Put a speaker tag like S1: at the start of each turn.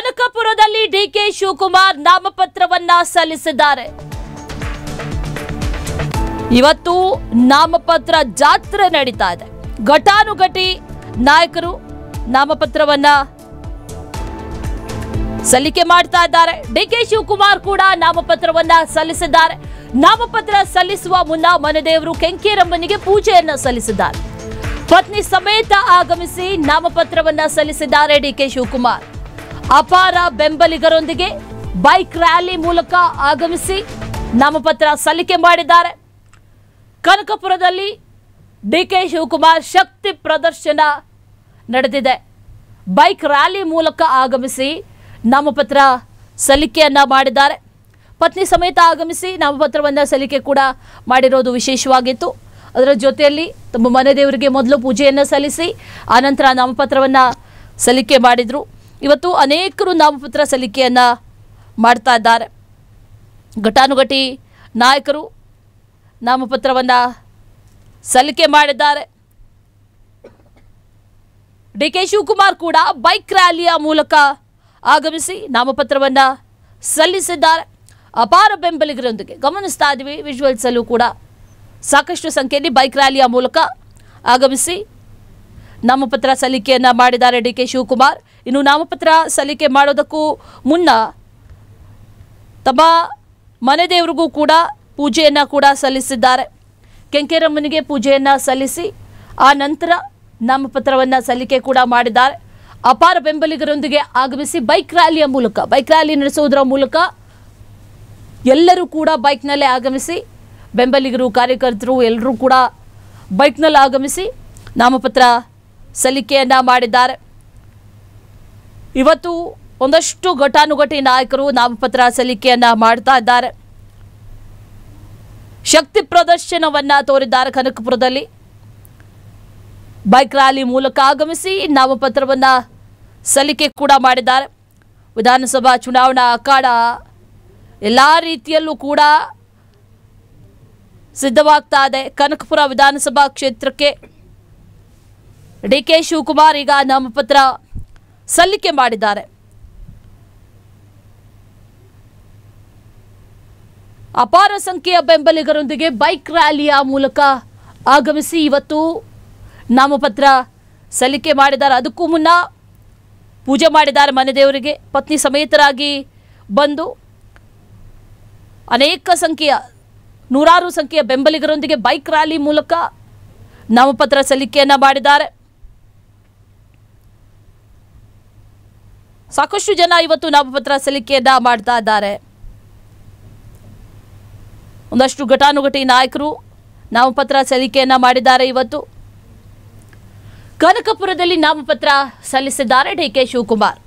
S1: ಕನಕಪುರದಲ್ಲಿ DK Shivakumar ನಾಮಪತ್ರವನ್ನ ಸಲ್ಲಿಸಿದ್ದಾರೆ ಇವತ್ತು ನಾಮಪತ್ರ ಜಾತ್ರೆ ನಡೀತಾ ಇದೆ ಘಟಾನುಘಟಿ ನಾಯಕರು ನಾಮಪತ್ರವನ್ನ ಸಲ್ಲಿಕೆ ಮಾಡ್ತಾ ಇದ್ದಾರೆ ಡಿಕೆ ಶಿವಕುಮಾರ್ ಕೂಡ ನಾಮಪತ್ರವನ್ನ ಸಲ್ಲಿಸಿದ್ದಾರೆ ನಾಮಪತ್ರ ಸಲ್ಲಿಸುವ ಮುನ್ನ ಮನದೇವರು ಕೆಂಕೇರಮ್ಮನಿಗೆ ಪೂಜೆಯನ್ನ ಸಲ್ಲಿಸಿದ್ದಾರೆ ಪತ್ನಿ ಸಮೇತ ಆಗಮಿಸಿ ನಾಮಪತ್ರವನ್ನ ಸಲ್ಲಿಸಿದ್ದಾರೆ ಡಿಕೆ ಶಿವಕುಮಾರ್ ಅಪಾರ ಬೆಂಬಲಿಗರೊಂದಿಗೆ ಬೈಕ್ ರ್ಯಾಲಿ ಮೂಲಕ ಆಗಮಿಸಿ ನಾಮಪತ್ರ ಸಲ್ಲಿಕೆ ಮಾಡಿದ್ದಾರೆ ಕನಕಪುರದಲ್ಲಿ ಡಿಕೆ ಶಿವಕುಮಾರ್ ಶಕ್ತಿ ಪ್ರದರ್ಶನ ನಡೆದಿದೆ ಬೈಕ್ ರ್ಯಾಲಿ ಮೂಲಕ ಆಗಮಿಸಿ ನಾಮಪತ್ರ ಸಲ್ಲಿಕೆಯನ್ನು ಮಾಡಿದ್ದಾರೆ ಪತ್ನಿ ಸಮೇತ ಆಗಮಿಸಿ ನಾಮಪತ್ರವನ್ನು ಸಲ್ಲಿಕೆ ಕೂಡ ಮಾಡಿರೋದು ವಿಶೇಷವಾಗಿತ್ತು ಅದರ ಜೊತೆಯಲ್ಲಿ ತಮ್ಮ ಮನೆ ದೇವರಿಗೆ ಮೊದಲು ಪೂಜೆಯನ್ನು ಸಲ್ಲಿಸಿ ಆನಂತರ ನಾಮಪತ್ರವನ್ನು ಸಲ್ಲಿಕೆ ಮಾಡಿದರು ಇವತ್ತು ಅನೇಕರು ನಾಮಪತ್ರ ಸಲ್ಲಿಕೆಯನ್ನು ಮಾಡ್ತಾ ಇದ್ದಾರೆ ಘಟಾನುಘಟಿ ನಾಯಕರು ನಾಮಪತ್ರವನ್ನು ಸಲ್ಲಿಕೆ ಮಾಡಿದ್ದಾರೆ ಡಿ ಕೆ ಶಿವಕುಮಾರ್ ಕೂಡ ಬೈಕ್ ರ್ಯಾಲಿಯ ಮೂಲಕ ಆಗಮಿಸಿ ನಾಮಪತ್ರವನ್ನು ಸಲ್ಲಿಸಿದ್ದಾರೆ ಅಪಾರ ಬೆಂಬಲಿಗರೊಂದಿಗೆ ಗಮನಿಸ್ತಾ ಇದ್ವಿ ವಿಜುವಲ್ಸಲ್ಲೂ ಕೂಡ ಸಾಕಷ್ಟು ಸಂಖ್ಯೆಯಲ್ಲಿ ಬೈಕ್ ರ್ಯಾಲಿಯ ಮೂಲಕ ಆಗಮಿಸಿ ನಾಮಪತ್ರ ಸಲ್ಲಿಕೆಯನ್ನು ಮಾಡಿದ್ದಾರೆ ಡಿ ಕೆ ಶಿವಕುಮಾರ್ ಇನ್ನು ನಾಮಪತ್ರ ಸಲ್ಲಿಕೆ ಮಾಡೋದಕ್ಕೂ ಮುನ್ನ ತಮ್ಮ ಮನೆ ದೇವರಿಗೂ ಕೂಡ ಪೂಜೆಯನ್ನು ಕೂಡ ಸಲ್ಲಿಸಿದ್ದಾರೆ ಕೆಂಕೆರಮ್ಮನಿಗೆ ಪೂಜೆಯನ್ನು ಸಲ್ಲಿಸಿ ಆ ನಂತರ ನಾಮಪತ್ರವನ್ನು ಸಲ್ಲಿಕೆ ಕೂಡ ಮಾಡಿದ್ದಾರೆ ಅಪಾರ ಬೆಂಬಲಿಗರೊಂದಿಗೆ ಆಗಮಿಸಿ ಬೈಕ್ ರ್ಯಾಲಿಯ ಮೂಲಕ ಬೈಕ್ ರ್ಯಾಲಿ ನಡೆಸುವುದರ ಮೂಲಕ ಎಲ್ಲರೂ ಕೂಡ ಬೈಕ್ನಲ್ಲೇ ಆಗಮಿಸಿ ಬೆಂಬಲಿಗರು ಕಾರ್ಯಕರ್ತರು ಎಲ್ಲರೂ ಕೂಡ ಬೈಕ್ನಲ್ಲಿ ಆಗಮಿಸಿ ನಾಮಪತ್ರ ಸಲ್ಲಿಕೆಯನ್ನು ಮಾಡಿದ್ದಾರೆ ಇವತ್ತು ಒಂದಷ್ಟು ಘಟಾನುಘಟಿ ನಾಯಕರು ನಾಮಪತ್ರ ಸಲ್ಲಿಕೆಯನ್ನ ಮಾಡ್ತಾ ಇದ್ದಾರೆ ಶಕ್ತಿ ಪ್ರದರ್ಶನವನ್ನ ತೋರಿದ್ದಾರೆ ಕನಕಪುರದಲ್ಲಿ ಬೈಕ್ ರ್ಯಾಲಿ ಮೂಲಕ ಆಗಮಿಸಿ ನಾಮಪತ್ರವನ್ನ ಸಲ್ಲಿಕೆ ಕೂಡ ಮಾಡಿದ್ದಾರೆ ವಿಧಾನಸಭಾ ಚುನಾವಣಾ ಅಖಾಡ ಎಲ್ಲ ರೀತಿಯಲ್ಲೂ ಕೂಡ ಸಿದ್ಧವಾಗ್ತಾ ಇದೆ ಕನಕಪುರ ವಿಧಾನಸಭಾ ಕ್ಷೇತ್ರಕ್ಕೆ ಡಿ ಕೆ ಶಿವಕುಮಾರ್ ಈಗ ನಾಮಪತ್ರ ಸಲ್ಲಿಕೆ ಮಾಡಿದ್ದಾರೆ ಅಪಾರ ಸಂಖ್ಯೆಯ ಬೆಂಬಲಿಗರೊಂದಿಗೆ ಬೈಕ್ ರ್ಯಾಲಿಯ ಮೂಲಕ ಆಗಮಿಸಿ ಇವತ್ತು ನಾಮಪತ್ರ ಸಲ್ಲಿಕೆ ಮಾಡಿದ್ದಾರೆ ಅದಕ್ಕೂ ಮುನ್ನ ಪೂಜೆ ಮಾಡಿದ್ದಾರೆ ಮನೆ ದೇವರಿಗೆ ಪತ್ನಿ ಸಮೇತರಾಗಿ ಬಂದು ಅನೇಕ ಸಂಖ್ಯೆಯ ನೂರಾರು ಸಂಖ್ಯೆಯ ಬೆಂಬಲಿಗರೊಂದಿಗೆ ಬೈಕ್ ರ್ಯಾಲಿ ಮೂಲಕ ನಾಮಪತ್ರ ಸಲ್ಲಿಕೆಯನ್ನು ಮಾಡಿದ್ದಾರೆ ಸಾಕಷ್ಟು ಜನ ಇವತ್ತು ನಾಮಪತ್ರ ಸಲ್ಲಿಕೆಯನ್ನ ಮಾಡ್ತಾ ಇದ್ದಾರೆ ಒಂದಷ್ಟು ಘಟಾನುಘಟಿ ನಾಯಕರು ನಾಮಪತ್ರ ಸಲ್ಲಿಕೆಯನ್ನ ಮಾಡಿದ್ದಾರೆ ಇವತ್ತು ಕನಕಪುರದಲ್ಲಿ ನಾಮಪತ್ರ ಸಲ್ಲಿಸಿದ್ದಾರೆ ಡಿ ಕೆ ಶಿವಕುಮಾರ್